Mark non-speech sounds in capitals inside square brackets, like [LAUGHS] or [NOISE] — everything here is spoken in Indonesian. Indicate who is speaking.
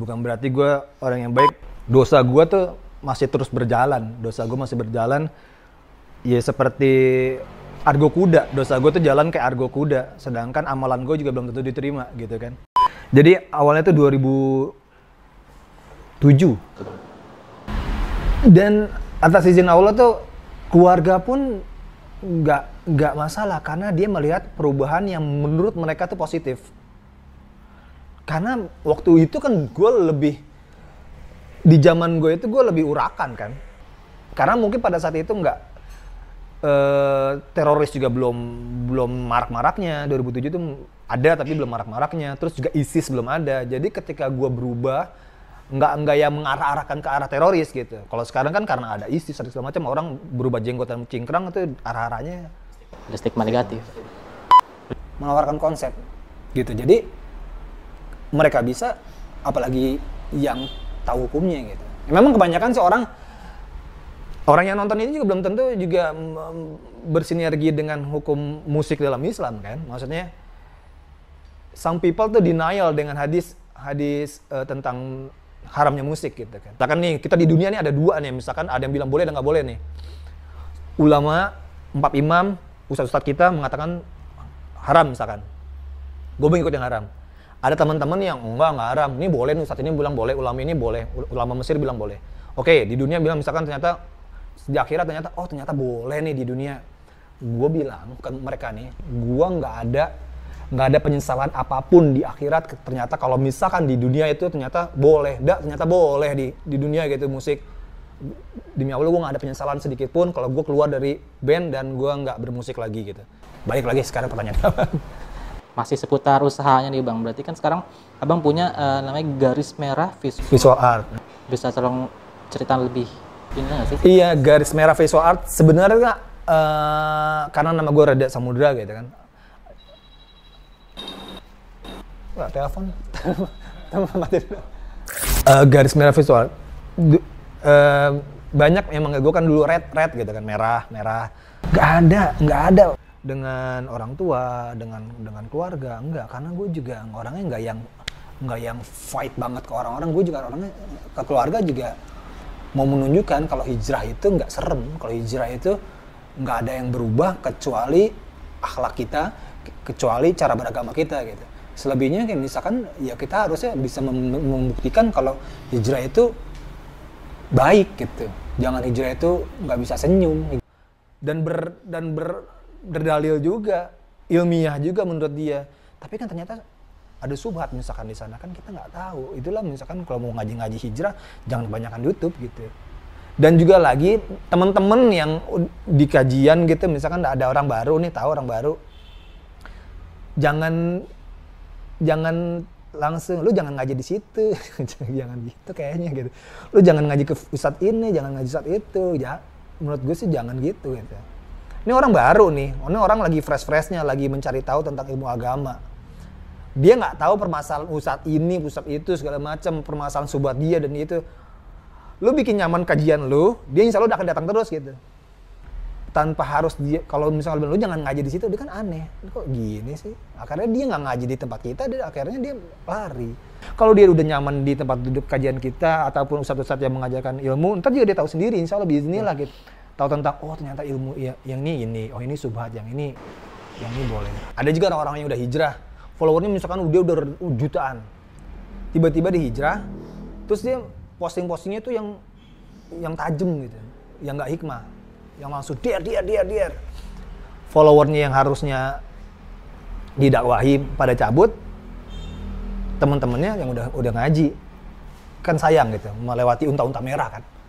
Speaker 1: bukan berarti gue orang yang baik dosa gue tuh masih terus berjalan dosa gue masih berjalan ya seperti argo kuda dosa gue tuh jalan kayak argo kuda sedangkan amalan gue juga belum tentu diterima gitu kan jadi awalnya tuh 2007 dan atas izin Allah tuh keluarga pun nggak nggak masalah karena dia melihat perubahan yang menurut mereka tuh positif karena waktu itu kan gue lebih di zaman gue itu gue lebih urakan kan karena mungkin pada saat itu nggak eh, teroris juga belum belum marak-maraknya 2007 itu ada tapi belum marak-maraknya terus juga ISIS belum ada jadi ketika gue berubah nggak nggak yang mengarah-arahkan ke arah teroris gitu kalau sekarang kan karena ada ISIS dan segala macam orang berubah jenggot dan cingkrang itu arah-arahnya ada stigma negatif menawarkan konsep gitu jadi mereka bisa apalagi yang tahu hukumnya gitu memang kebanyakan seorang orang yang nonton ini juga belum tentu juga bersinergi dengan hukum musik dalam Islam kan maksudnya some people tuh denial dengan hadis hadis uh, tentang haramnya musik gitu kan. Misalkan nih kita di dunia ini ada dua nih misalkan ada yang bilang boleh dan nggak boleh nih. Ulama, empat imam, ustadz-ustadz kita mengatakan haram misalkan. Gue mau yang haram. Ada teman-teman yang enggak enggak haram. Ini boleh nih saat ini bilang boleh, ulama ini boleh, ulama Mesir bilang boleh. Oke, di dunia bilang misalkan ternyata di akhirat ternyata oh ternyata boleh nih di dunia. Gue bilang ke mereka nih, gue nggak ada nggak ada penyesalan apapun di akhirat ternyata kalau misalkan di dunia itu ternyata boleh dak ternyata boleh di di dunia gitu musik demi Allah gue nggak ada penyesalan sedikit pun kalau gue keluar dari band dan gue nggak bermusik lagi gitu. Balik lagi sekarang pertanyaan [LAUGHS] masih seputar usahanya nih bang berarti kan sekarang abang punya uh, namanya garis merah visual, visual art bisa tolong cerita lebih ini nggak sih iya garis merah visual art sebenarnya uh, karena nama gue reda Samudra gitu kan Wah, telepon telepon [LAUGHS] eh, garis merah visual uh, banyak emang gue kan dulu red red gitu kan merah merah nggak ada nggak ada dengan orang tua, dengan dengan keluarga, enggak karena gue juga orangnya enggak yang enggak yang fight banget ke orang-orang, gue juga orangnya ke keluarga juga mau menunjukkan kalau hijrah itu enggak serem, kalau hijrah itu enggak ada yang berubah kecuali akhlak kita, kecuali cara beragama kita gitu. Selebihnya kayak misalkan ya kita harusnya bisa membuktikan kalau hijrah itu baik gitu. Jangan hijrah itu enggak bisa senyum dan ber dan ber berdalil juga, ilmiah juga menurut dia. Tapi kan ternyata ada subhat misalkan di sana kan kita nggak tahu. Itulah misalkan kalau mau ngaji-ngaji hijrah jangan kebanyakan YouTube gitu. Dan juga lagi teman-teman yang di kajian gitu misalkan ada orang baru nih tahu orang baru jangan jangan langsung lu jangan ngaji di situ [LAUGHS] jangan gitu kayaknya gitu lu jangan ngaji ke pusat ini jangan ngaji ustadz itu ya menurut gue sih jangan gitu gitu ini orang baru nih, ini orang lagi fresh-freshnya, lagi mencari tahu tentang ilmu agama. Dia nggak tahu permasalahan pusat ini, pusat itu, segala macam permasalahan subat dia dan itu. Lu bikin nyaman kajian lu, dia insya Allah akan datang terus gitu. Tanpa harus dia, kalau misalnya lu jangan ngaji di situ, dia kan aneh. Kok gini sih? Akhirnya dia nggak ngaji di tempat kita, dia, akhirnya dia lari. Kalau dia udah nyaman di tempat duduk kajian kita, ataupun ustadz-ustadz yang mengajarkan ilmu, ntar juga dia tahu sendiri, insya Allah lah gitu tahu tentang oh ternyata ilmu ya, yang ini ini oh ini subhat yang ini yang ini boleh ada juga orang-orang yang udah hijrah followernya misalkan dia udah uh, jutaan tiba-tiba dihijrah, terus dia posting-postingnya tuh yang yang tajam gitu yang nggak hikmah yang langsung dia dia dia dia followernya yang harusnya didakwahi pada cabut teman-temannya yang udah udah ngaji kan sayang gitu melewati unta-unta merah kan